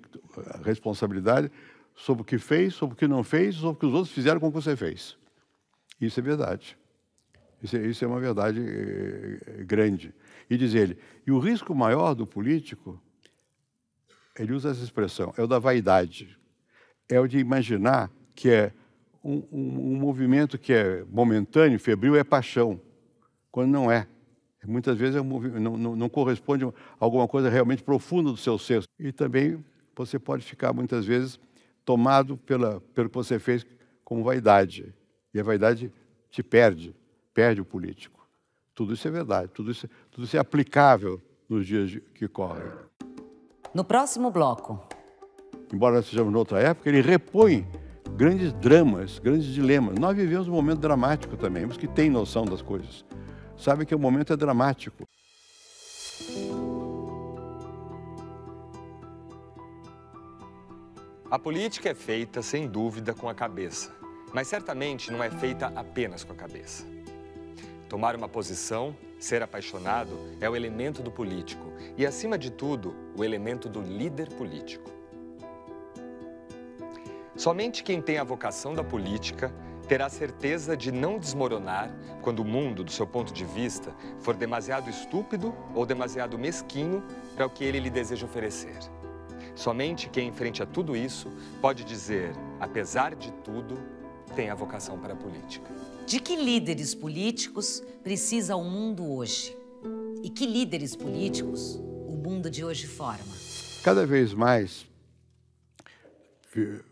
S3: a responsabilidade sobre o que fez, sobre o que não fez, sobre o que os outros fizeram com o que você fez. Isso é verdade. Isso é, isso é uma verdade eh, eh, grande. E diz ele, e o risco maior do político, ele usa essa expressão, é o da vaidade. É o de imaginar que é um, um, movimento que é momentâneo, febril, é paixão, quando não é. Muitas vezes é um não, não, não, corresponde a alguma coisa realmente profunda do seu ser. E também você pode ficar, muitas vezes, tomado pela, pelo que você fez como vaidade. E a vaidade te perde, perde o político. Tudo isso é verdade, tudo isso, tudo isso é aplicável nos dias que correm. No próximo bloco. Embora nós estejamos outra época, ele repõe grandes dramas, grandes dilemas. Nós vivemos um momento dramático também, os que têm noção das coisas sabem que o momento é dramático.
S1: A política é feita, sem dúvida, com a cabeça, mas certamente não é feita apenas com a cabeça. Tomar uma posição, ser apaixonado, é o elemento do político e, acima de tudo, o elemento do líder político. Somente quem tem a vocação da política terá certeza de não desmoronar quando o mundo, do seu ponto de vista, for demasiado estúpido ou demasiado mesquinho para o que ele lhe deseja oferecer. Somente quem, em frente a tudo isso, pode dizer, apesar de tudo, tem a vocação para a política. De
S2: que líderes políticos precisa o mundo hoje? E que líderes políticos o mundo de hoje forma?
S3: Cada vez mais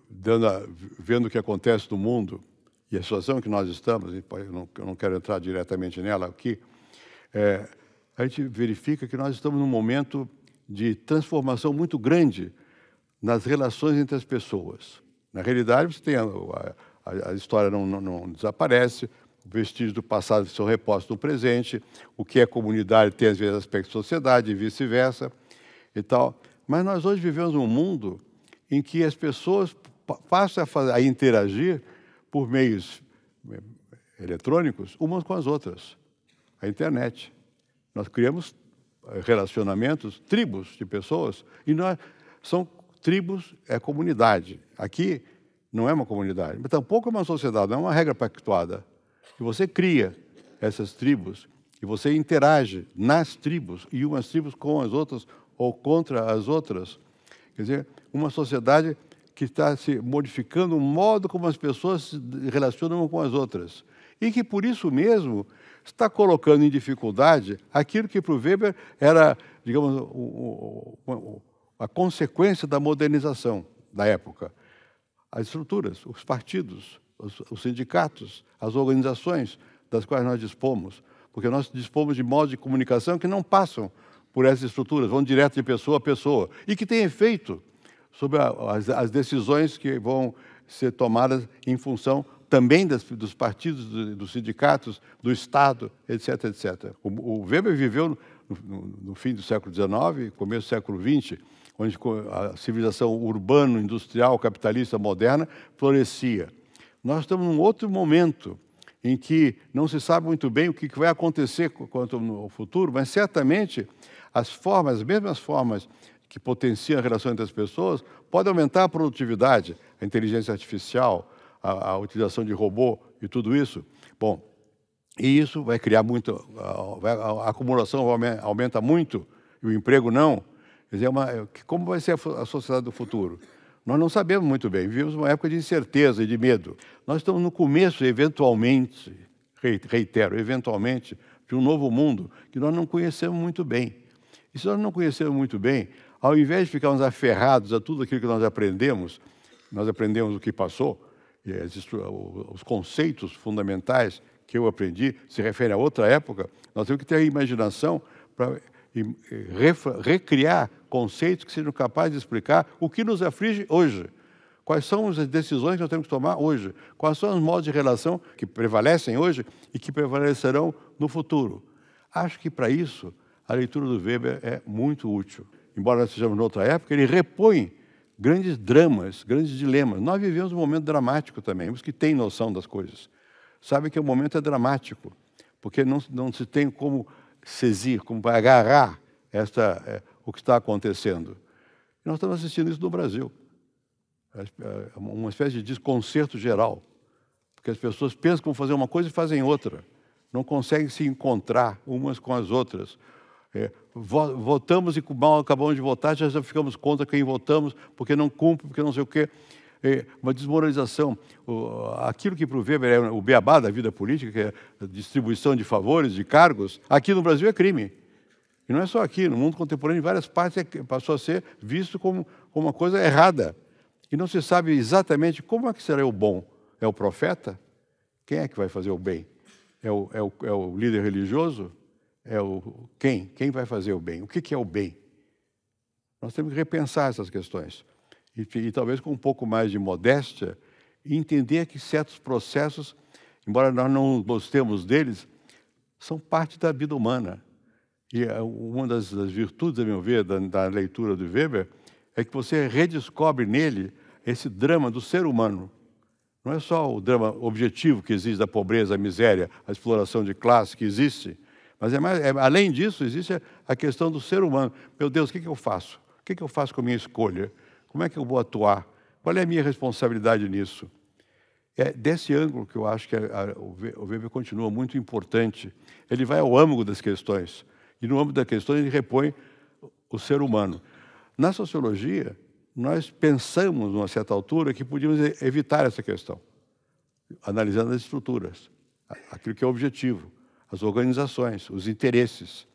S3: a, vendo o que acontece no mundo e a situação que nós estamos, eu não, eu não quero entrar diretamente nela aqui, é, a gente verifica que nós estamos num momento de transformação muito grande nas relações entre as pessoas. Na realidade, você tem a, a, a história não, não, não desaparece, vestígios do passado são repostos no presente, o que é comunidade tem às vezes aspecto de sociedade e vice-versa e tal. Mas nós hoje vivemos um mundo em que as pessoas, passa a interagir por meios eh, eletrônicos umas com as outras. A internet. Nós criamos eh, relacionamentos, tribos de pessoas, e nós, são tribos, é comunidade. Aqui não é uma comunidade, mas tampouco é uma sociedade, não é uma regra pactuada. E você cria essas tribos, e você interage nas tribos, e umas tribos com as outras ou contra as outras. Quer dizer, uma sociedade que está se modificando o modo como as pessoas se relacionam com as outras. E que, por isso mesmo, está colocando em dificuldade aquilo que para o Weber era, digamos, o, o, a consequência da modernização da época. As estruturas, os partidos, os, os, sindicatos, as organizações das quais nós dispomos, porque nós dispomos de modos de comunicação que não passam por essas estruturas, vão direto de pessoa a pessoa e que têm efeito sobre a, as, as, decisões que vão ser tomadas em função também das, dos partidos, do, dos sindicatos, do Estado, etc, etc. O, o Weber viveu no, no, fim do século XIX, começo do século XX, onde a civilização urbano, industrial, capitalista, moderna florescia. Nós estamos num outro momento em que não se sabe muito bem o que vai acontecer quanto ao futuro, mas certamente as formas, as mesmas formas que potencia a relação entre as pessoas, pode aumentar a produtividade, a inteligência artificial, a, a utilização de robô e tudo isso. Bom, e isso vai criar muito, a, acumulação aumenta muito e o emprego não. Quer dizer, é uma, é, como vai ser a, sociedade do futuro? Nós não sabemos muito bem, vivemos uma época de incerteza e de medo. Nós estamos no começo, eventualmente, reitero, eventualmente, de um novo mundo que nós não conhecemos muito bem. E se nós não conhecemos muito bem, ao invés de ficarmos aferrados a tudo aquilo que nós aprendemos, nós aprendemos o que passou, os conceitos fundamentais que eu aprendi se referem a outra época, nós temos que ter a imaginação para recriar conceitos que sejam capazes de explicar o que nos aflige hoje. Quais são as decisões que nós temos que tomar hoje? Quais são os modos de relação que prevalecem hoje e que prevalecerão no futuro? Acho que para isso a leitura do Weber é muito útil embora nós sejamos noutra época, ele repõe grandes dramas, grandes dilemas. Nós vivemos um momento dramático também, os que têm noção das coisas. Sabem que o momento é dramático, porque não, não se tem como cesir, como agarrar esta, é, o que está acontecendo. E nós estamos assistindo isso no Brasil. É, é uma espécie de desconcerto geral, porque as pessoas pensam que vão fazer uma coisa e fazem outra. Não conseguem se encontrar umas com as outras. É, votamos e mal acabamos de votar, já, já ficamos contra quem votamos, porque não cumpre, porque não sei o quê. É uma desmoralização. O, aquilo que para o Weber é o beabá da vida política, que é a distribuição de favores, de cargos, aqui no Brasil é crime. E não é só aqui, no mundo contemporâneo, em várias partes é passou a ser visto como, como uma coisa errada. E não se sabe exatamente como é que será o bom. É o profeta? Quem é que vai fazer o bem? É o, é o, é o líder religioso? é o quem? Quem vai fazer o bem? O que, que é o bem? Nós temos que repensar essas questões. E, e, talvez com um pouco mais de modéstia, entender que certos processos, embora nós não gostemos deles, são parte da vida humana. E é, uma das, das virtudes, a meu ver, da, da leitura do Weber, é que você redescobre nele esse drama do ser humano. Não é só o drama objetivo que existe da pobreza, a miséria, a exploração de classe que existe, mas é mais, é, além disso, existe a questão do ser humano. Meu Deus, o que, que eu faço? O que, que eu faço com a minha escolha? Como é que eu vou atuar? Qual é a minha responsabilidade nisso? É desse ângulo que eu acho que a, a, o Weber continua muito importante. Ele vai ao âmago das questões. E no âmbito das questões ele repõe o ser humano. Na sociologia, nós pensamos, numa certa altura, que podíamos evitar essa questão, analisando as estruturas, aquilo que é objetivo as organizações, os interesses.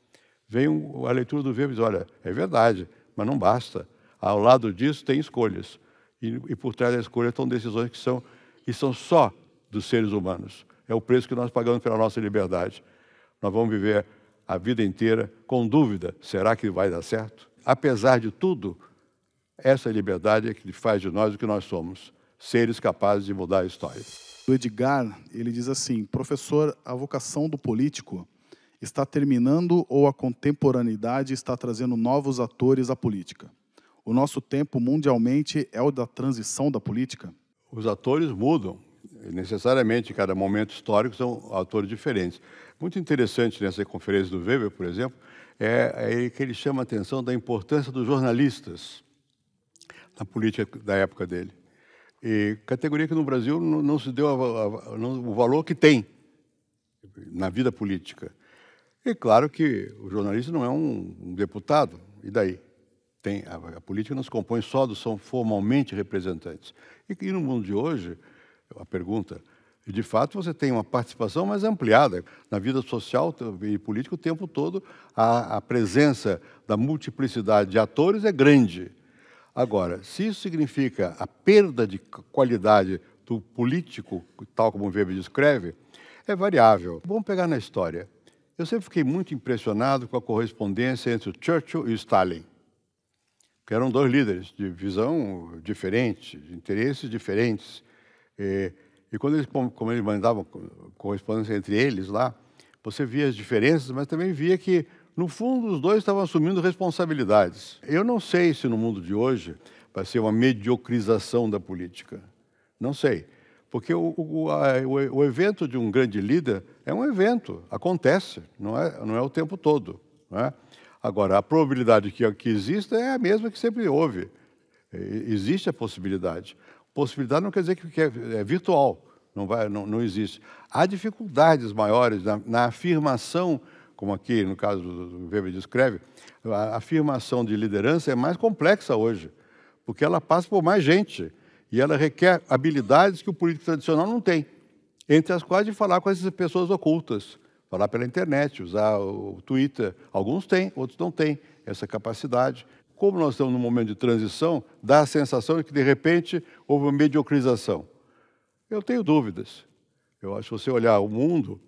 S3: Vem a leitura do Weber. e diz: olha, é verdade, mas não basta. Ao lado disso tem escolhas. E, e por trás da escolha estão decisões que são, que são só dos seres humanos. É o preço que nós pagamos pela nossa liberdade. Nós vamos viver a vida inteira com dúvida: será que vai dar certo? Apesar de tudo, essa liberdade é que faz de nós o que nós somos seres capazes de mudar a história. O Edgar, ele diz assim: "Professor, a vocação do político está terminando ou a contemporaneidade está trazendo novos atores à política? O nosso tempo mundialmente é o da transição da política?" Os atores mudam, necessariamente em cada momento histórico são atores diferentes. Muito interessante nessa conferência do Weber, por exemplo, é, é que ele chama a atenção da importância dos jornalistas na política da época dele. E categoria que no Brasil não, não se deu a, a, não, o valor que tem na vida política. E claro que o jornalista não é um, um deputado, e daí? Tem, a, a, política não se compõe só dos são formalmente representantes. E, e no mundo de hoje, a pergunta, de fato você tem uma participação mais ampliada na vida social e política o tempo todo, a, a presença da multiplicidade de atores é grande. Agora, se isso significa a perda de qualidade do político, tal como o Weber descreve, é variável. Vamos pegar na história. Eu sempre fiquei muito impressionado com a correspondência entre Churchill e Stalin, que eram dois líderes de visão diferente, de interesses diferentes. E, e quando eles, como eles mandavam correspondência entre eles lá, você via as diferenças, mas também via que no fundo, os dois estavam assumindo responsabilidades. Eu não sei se no mundo de hoje vai ser uma mediocrização da política. Não sei. Porque o, o, a, o, o evento de um grande líder é um evento, acontece, não é, não é o tempo todo. É? Agora, a probabilidade que, que exista é a mesma que sempre houve. Existe a possibilidade. Possibilidade não quer dizer que é, é virtual, não, vai, não, não existe. Há dificuldades maiores na, na afirmação como aqui no caso do Weber descreve, a afirmação de liderança é mais complexa hoje, porque ela passa por mais gente e ela requer habilidades que o político tradicional não tem, entre as quais de falar com essas pessoas ocultas, falar pela internet, usar o Twitter. Alguns têm, outros não têm essa capacidade. Como nós estamos num momento de transição, dá a sensação de que, de repente, houve uma mediocrização. Eu tenho dúvidas. Eu acho que se você olhar o mundo,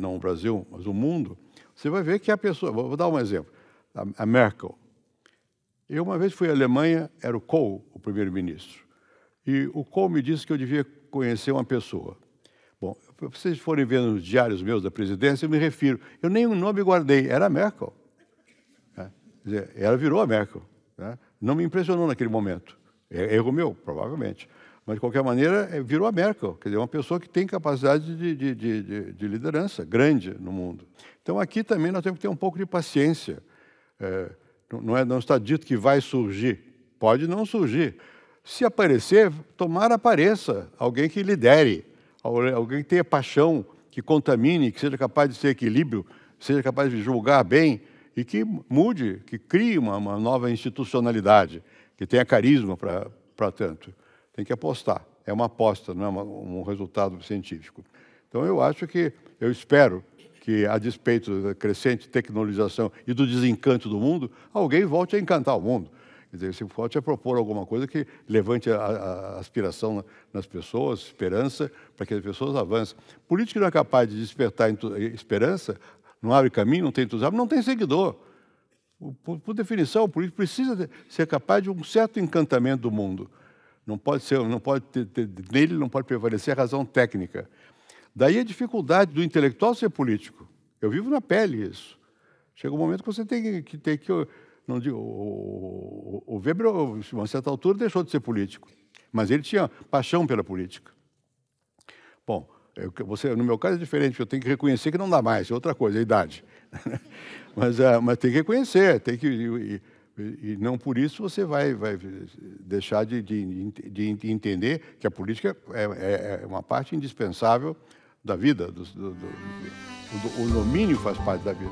S3: não o Brasil, mas o mundo, você vai ver que a pessoa. Vou dar um exemplo. A, a Merkel. Eu uma vez fui à Alemanha, era o Kohl, o primeiro-ministro. E o Kohl me disse que eu devia conhecer uma pessoa. Bom, se vocês forem ver nos diários meus da presidência, eu me refiro. Eu nem o nome guardei, era a Merkel. É, dizer, ela virou a Merkel. Né? Não me impressionou naquele momento. É erro meu, provavelmente. Mas, de qualquer maneira, é, virou a Merkel, quer dizer, é uma pessoa que tem capacidade de, de, de, de liderança grande no mundo. Então, aqui também nós temos que ter um pouco de paciência. É, não, é, não está dito que vai surgir, pode não surgir. Se aparecer, tomara apareça alguém que lidere, alguém que tenha paixão, que contamine, que seja capaz de ser equilíbrio, seja capaz de julgar bem e que mude, que crie uma, uma nova institucionalidade, que tenha carisma para tanto. Tem que apostar. É uma aposta, não é uma, um resultado científico. Então, eu acho que, eu espero que, a despeito da crescente tecnologização e do desencanto do mundo, alguém volte a encantar o mundo. Quer dizer, se volte a propor alguma coisa que levante a, a aspiração nas pessoas, esperança, para que as pessoas avancem. Político não é capaz de despertar eh, esperança, não abre caminho, não tem entusiasmo, não tem seguidor. Por, por definição, o político precisa ser capaz de um certo encantamento do mundo. Não pode ser, não pode ter, ter, nele não pode prevalecer a razão técnica. Daí a dificuldade do intelectual ser político. Eu vivo na pele isso. Chega um momento que você tem que ter que não digo, o, o, Weber, a uma certa altura, deixou de ser político, mas ele tinha paixão pela política. Bom, eu, você, no meu caso é diferente, eu tenho que reconhecer que não dá mais, é outra coisa, é a idade. mas, uh, mas tem que reconhecer, tem que. E, e não por isso você vai, vai deixar de, de, de entender que a política é, é, é, uma parte indispensável da vida, do, do, do, o domínio faz parte da vida.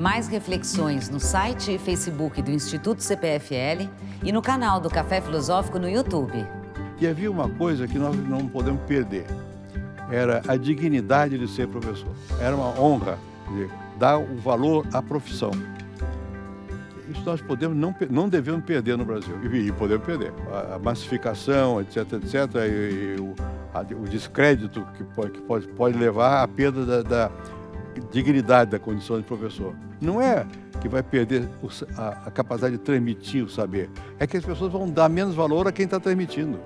S2: Mais reflexões no site e Facebook do Instituto CPFL e no canal do Café Filosófico
S3: no YouTube. E havia uma coisa que nós não podemos perder: era a dignidade de ser professor, era uma honra dizer, dar o valor à profissão. Isso nós podemos não, não devemos perder no Brasil. E, e podemos perder. A, a, massificação, etc, etc, e, e o, a, o, descrédito que pode, que pode, pode levar à perda da, da dignidade da condição de professor. Não é que vai perder a, capacidade de transmitir o saber. É que as pessoas vão dar menos valor a quem está transmitindo.